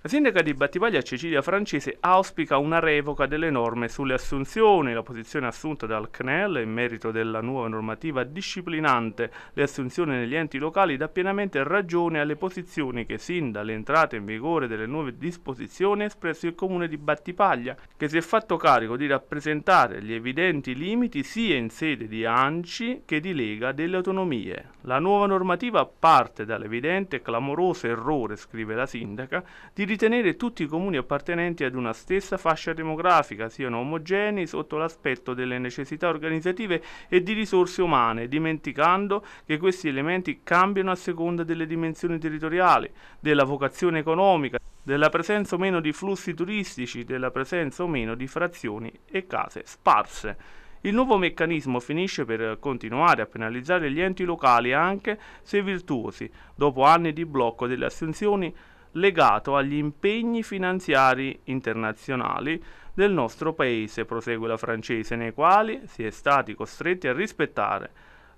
La sindaca di Battivaglia Cecilia Francese auspica una revoca delle norme sulle assunzioni, la posizione assunta dal CNEL in merito della nuova normativa disciplinante le assunzioni negli enti locali dà pienamente ragione alle posizioni che sin dall'entrata in vigore delle nuove disposizioni ha espresso il comune di Battipaglia, che si è fatto carico di rappresentare gli evidenti limiti sia in sede di ANCI che di Lega delle autonomie. La nuova normativa parte dall'evidente e clamoroso errore, scrive la sindaca, di ritenere tutti i comuni appartenenti ad una stessa fascia demografica, siano omogenei sotto l'aspetto delle necessità organizzative e di risorse umane, dimenticando che questi elementi cambiano a seconda delle dimensioni territoriali, della vocazione economica, della presenza o meno di flussi turistici, della presenza o meno di frazioni e case sparse. Il nuovo meccanismo finisce per continuare a penalizzare gli enti locali anche se virtuosi, dopo anni di blocco delle assunzioni legato agli impegni finanziari internazionali del nostro paese, prosegue la francese, nei quali si è stati costretti a rispettare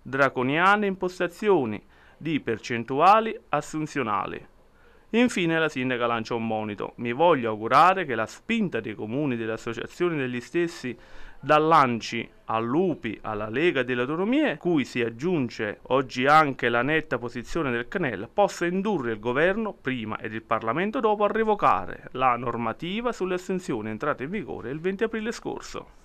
draconiane impostazioni di percentuali assunzionali. Infine la sindaca lancia un monito. Mi voglio augurare che la spinta dei comuni, e delle associazioni degli stessi, dall'ANCI all'UPI alla Lega delle Autonomie, cui si aggiunge oggi anche la netta posizione del CNEL, possa indurre il governo prima ed il Parlamento dopo a revocare la normativa sulle assunzioni entrata in vigore il 20 aprile scorso.